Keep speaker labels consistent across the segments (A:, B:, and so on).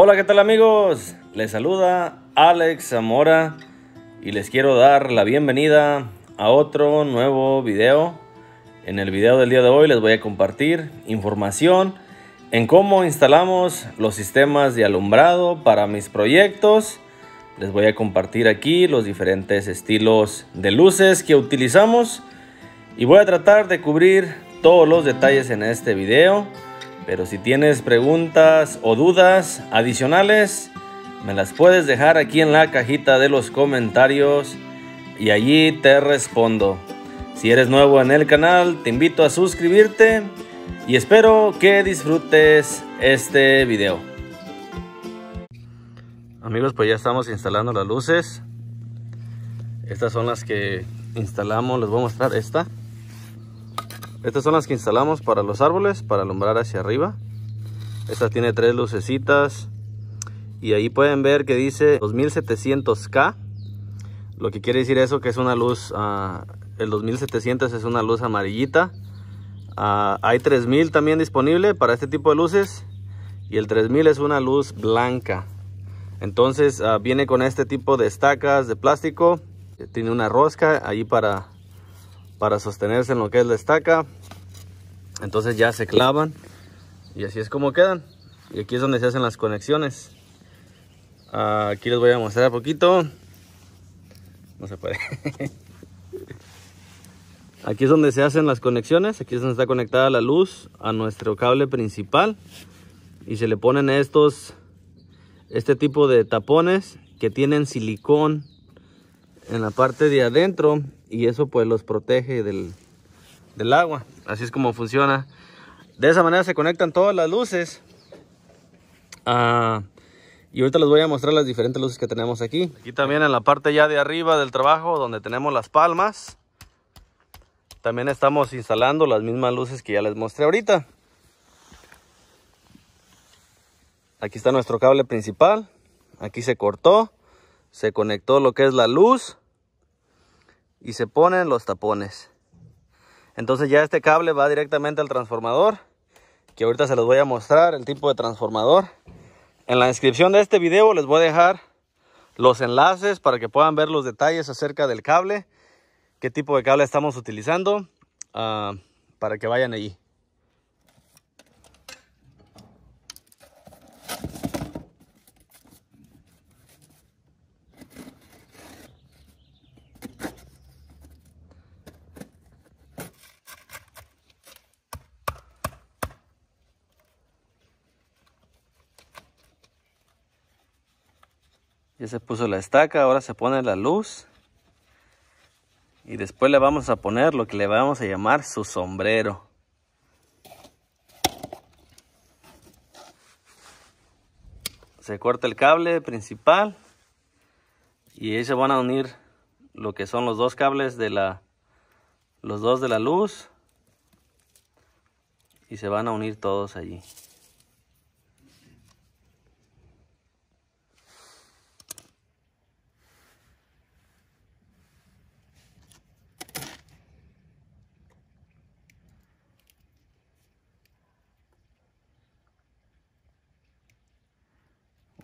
A: Hola, ¿qué tal amigos? Les saluda Alex Zamora y les quiero dar la bienvenida a otro nuevo video. En el video del día de hoy les voy a compartir información en cómo instalamos los sistemas de alumbrado para mis proyectos. Les voy a compartir aquí los diferentes estilos de luces que utilizamos y voy a tratar de cubrir todos los detalles en este video. Pero si tienes preguntas o dudas adicionales, me las puedes dejar aquí en la cajita de los comentarios y allí te respondo. Si eres nuevo en el canal, te invito a suscribirte y espero que disfrutes este video. Amigos, pues ya estamos instalando las luces. Estas son las que instalamos, les voy a mostrar esta. Estas son las que instalamos para los árboles, para alumbrar hacia arriba. Esta tiene tres lucecitas. Y ahí pueden ver que dice 2700K. Lo que quiere decir eso que es una luz, ah, el 2700 es una luz amarillita. Ah, hay 3000 también disponible para este tipo de luces. Y el 3000 es una luz blanca. Entonces ah, viene con este tipo de estacas de plástico. Tiene una rosca ahí para para sostenerse en lo que es la estaca. Entonces ya se clavan y así es como quedan. Y aquí es donde se hacen las conexiones. Aquí les voy a mostrar a poquito. No se puede. Aquí es donde se hacen las conexiones. Aquí es donde está conectada la luz a nuestro cable principal. Y se le ponen estos, este tipo de tapones que tienen silicón en la parte de adentro y eso pues los protege del, del agua. Así es como funciona. De esa manera se conectan todas las luces. Ah, y ahorita les voy a mostrar las diferentes luces que tenemos aquí. Aquí también en la parte ya de arriba del trabajo donde tenemos las palmas. También estamos instalando las mismas luces que ya les mostré ahorita. Aquí está nuestro cable principal. Aquí se cortó. Se conectó lo que es la luz y se ponen los tapones. Entonces ya este cable va directamente al transformador, que ahorita se los voy a mostrar el tipo de transformador. En la descripción de este video les voy a dejar los enlaces para que puedan ver los detalles acerca del cable, qué tipo de cable estamos utilizando, ah, para que vayan allí. se puso la estaca, ahora se pone la luz. Y después le vamos a poner lo que le vamos a llamar su sombrero. Se corta el cable principal. Y ahí se van a unir lo que son los dos cables de la... Los dos de la luz. Y se van a unir todos allí.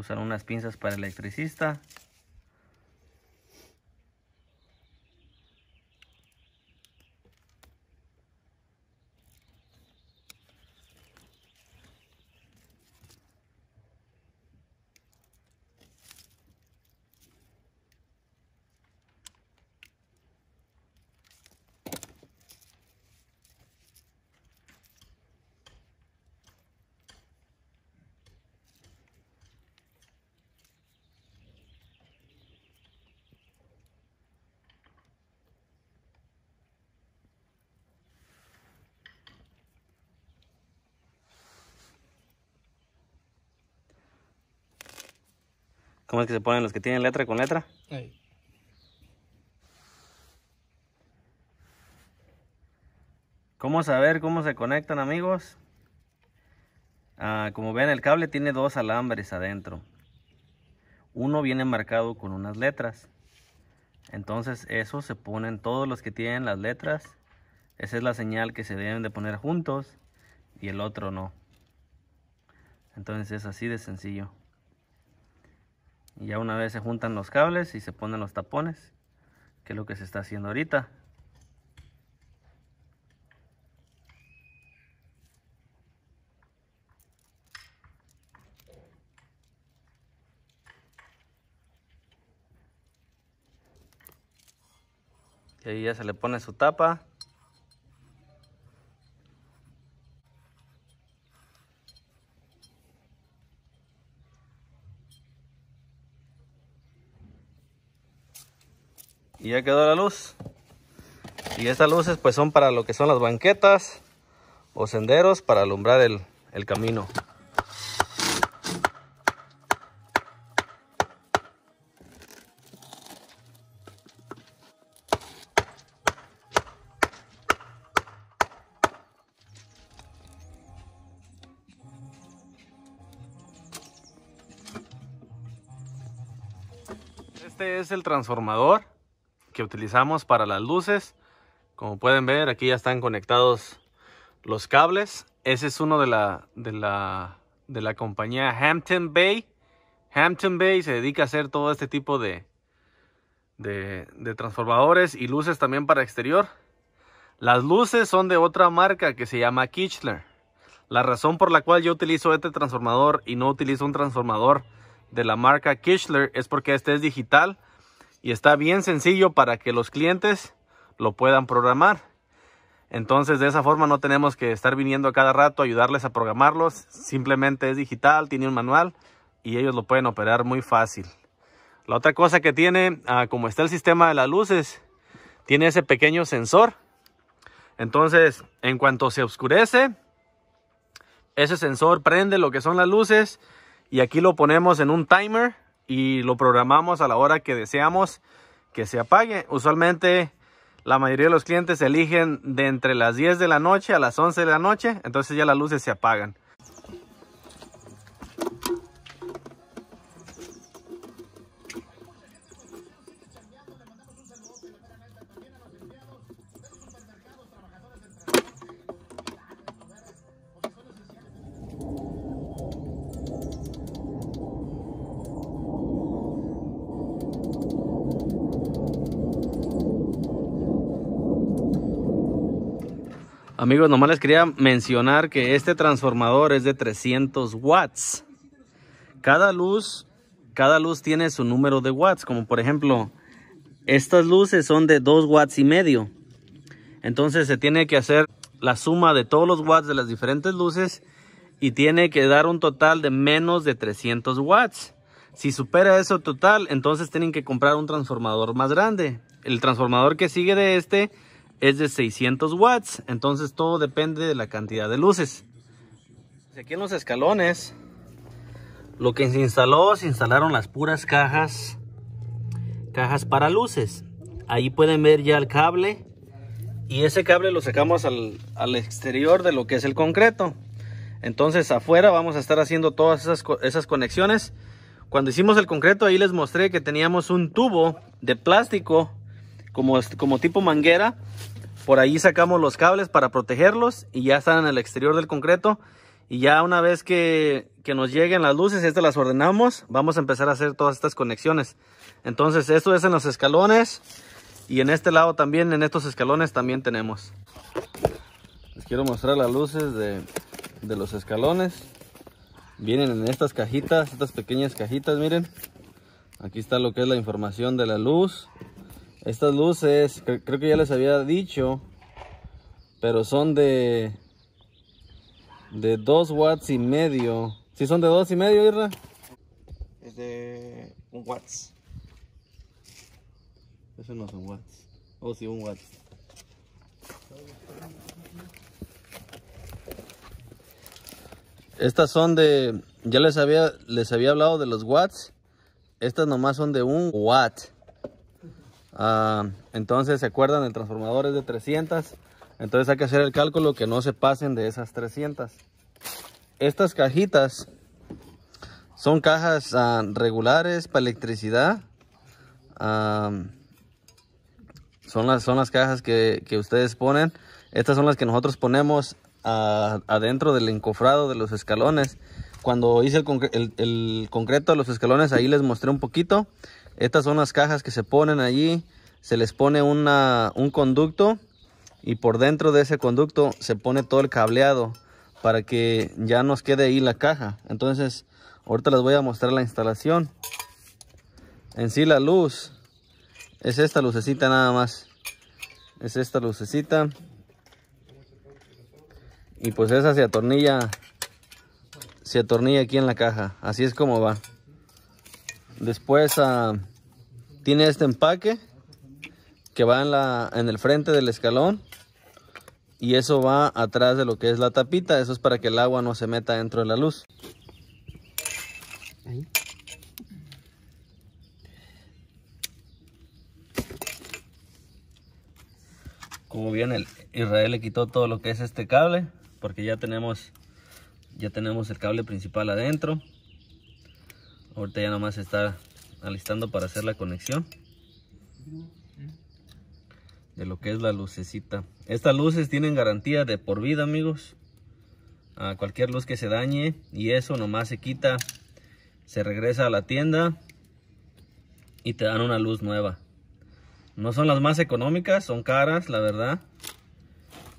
A: usar unas pinzas para electricista ¿Cómo es que se ponen los que tienen letra con letra? Ahí. ¿Cómo saber cómo se conectan amigos? Ah, como ven el cable tiene dos alambres adentro. Uno viene marcado con unas letras. Entonces eso se ponen todos los que tienen las letras. Esa es la señal que se deben de poner juntos y el otro no. Entonces es así de sencillo. Y ya una vez se juntan los cables y se ponen los tapones, que es lo que se está haciendo ahorita. Y ahí ya se le pone su tapa. y ya quedó la luz y estas luces pues son para lo que son las banquetas o senderos para alumbrar el, el camino Este es el transformador que utilizamos para las luces. Como pueden ver, aquí ya están conectados los cables. Ese es uno de la, de la, de la compañía Hampton Bay. Hampton Bay se dedica a hacer todo este tipo de, de, de transformadores y luces también para exterior. Las luces son de otra marca que se llama Kichler. La razón por la cual yo utilizo este transformador y no utilizo un transformador de la marca Kichler es porque este es digital y está bien sencillo para que los clientes lo puedan programar. Entonces de esa forma no tenemos que estar viniendo a cada rato a ayudarles a programarlos. Simplemente es digital, tiene un manual y ellos lo pueden operar muy fácil. La otra cosa que tiene, ah, como está el sistema de las luces, tiene ese pequeño sensor. Entonces, en cuanto se oscurece, ese sensor prende lo que son las luces y aquí lo ponemos en un timer y lo programamos a la hora que deseamos que se apague. Usualmente la mayoría de los clientes eligen de entre las 10 de la noche a las 11 de la noche, entonces ya las luces se apagan. Amigos, nomás les quería mencionar que este transformador es de 300 watts. Cada luz, cada luz tiene su número de watts. Como por ejemplo, estas luces son de 2 watts y medio. Entonces se tiene que hacer la suma de todos los watts de las diferentes luces y tiene que dar un total de menos de 300 watts. Si supera eso total, entonces tienen que comprar un transformador más grande. El transformador que sigue de este es de 600 watts. Entonces todo depende de la cantidad de luces. Pues aquí en los escalones, lo que se instaló, se instalaron las puras cajas, cajas para luces. Ahí pueden ver ya el cable. Y ese cable lo sacamos al, exterior de lo que es el concreto. Entonces afuera vamos a estar haciendo todas esas, conexiones. Cuando hicimos el concreto ahí les mostré que teníamos un tubo de plástico como, como tipo manguera por ahí sacamos los cables para protegerlos y ya están en el exterior del concreto. Y ya una vez que, nos lleguen las luces, estas las ordenamos, vamos a empezar a hacer todas estas conexiones. Entonces, esto es en los escalones y en este lado también, en estos escalones también tenemos. Les quiero mostrar las luces de, de los escalones. Vienen en estas cajitas, estas pequeñas cajitas, miren. Aquí está lo que es la información de la luz. Estas luces, creo que ya les había dicho, pero son de de 2 watts y medio. Si son de 2 y medio, Irra? Es de 1 watts. Esos no son watts. Oh, sí, 1 watts. Estas son de, ya les había, les había hablado de los watts. Estas nomás son de 1 watt. Ah, entonces, ¿se acuerdan? El transformador es de 300. Entonces hay que hacer el cálculo que no se pasen de esas 300. Estas cajitas son cajas ah, regulares para electricidad. Ah, son, las, son las cajas que, ustedes ponen. Estas son las que nosotros ponemos adentro del encofrado de los escalones. Cuando hice el, el concreto de los escalones, ahí les mostré un poquito. Estas son las cajas que se ponen allí. Se les pone un conducto y por dentro de ese conducto se pone todo el cableado para que ya nos quede ahí la caja. Entonces, ahorita les voy a mostrar la instalación. En sí la luz es esta lucecita nada más. Es esta lucecita. Y pues esa se atornilla, se atornilla aquí en la caja. Así es como va. Después ah, tiene este empaque que va en, el frente del escalón y eso va atrás de lo que es la tapita. Eso es para que el agua no se meta dentro de la luz. Como bien el Israel le quitó todo lo que es este cable porque ya tenemos ya tenemos el cable principal adentro. Ahorita ya nomás está alistando para hacer la conexión de lo que es la lucecita. Estas luces tienen garantía de por vida, amigos. A cualquier luz que se dañe y eso nomás se quita, se regresa a la tienda y te dan una luz nueva. No son las más económicas, son caras, la verdad.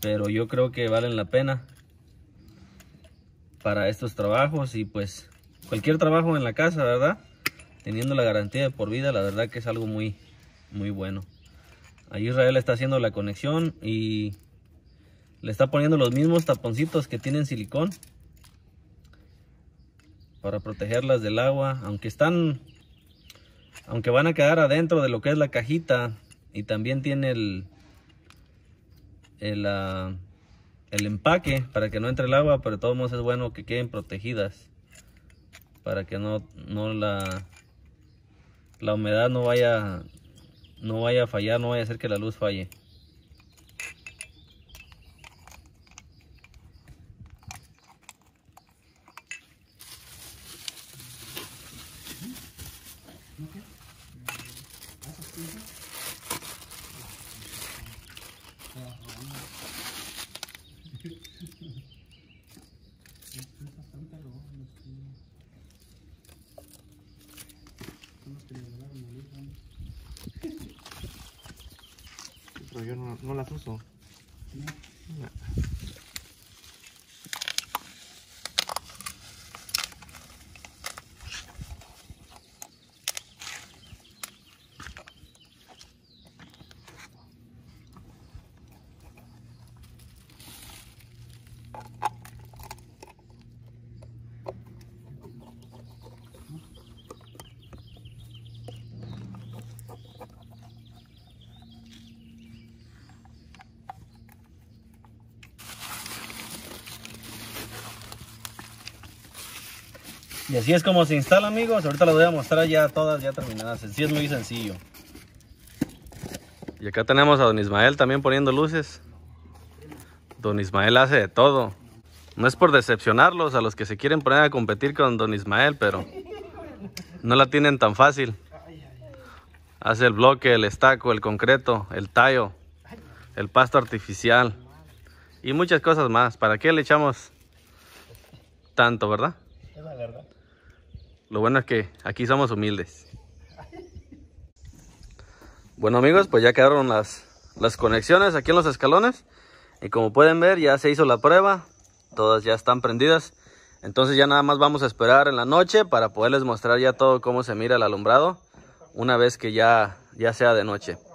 A: Pero yo creo que valen la pena para estos trabajos y pues cualquier trabajo en la casa, ¿verdad? Teniendo la garantía de por vida, la verdad que es algo muy, muy bueno. Ahí Israel está haciendo la conexión y le está poniendo los mismos taponcitos que tienen silicón para protegerlas del agua, aunque están, aunque van a quedar adentro de lo que es la cajita y también tiene el, el, ah, el empaque para que no entre el agua, pero de todos modos es bueno que queden protegidas para que no, no la, la humedad no vaya, no vaya a fallar, no vaya a hacer que la luz falle. yo no, no las uso. Y así es como se instala amigos, ahorita les voy a mostrar ya todas ya terminadas, así es muy sencillo. Y acá tenemos a don Ismael también poniendo luces. Don Ismael hace de todo. No es por decepcionarlos a los que se quieren poner a competir con don Ismael, pero no la tienen tan fácil. Hace el bloque, el estaco, el concreto, el tallo, el pasto artificial y muchas cosas más. ¿Para qué le echamos tanto, verdad? Es la verdad. Lo bueno es que aquí somos humildes. Bueno amigos, pues ya quedaron las, las conexiones aquí en los escalones. Y como pueden ver, ya se hizo la prueba. Todas ya están prendidas. Entonces ya nada más vamos a esperar en la noche para poderles mostrar ya todo cómo se mira el alumbrado. Una vez que ya, ya sea de noche.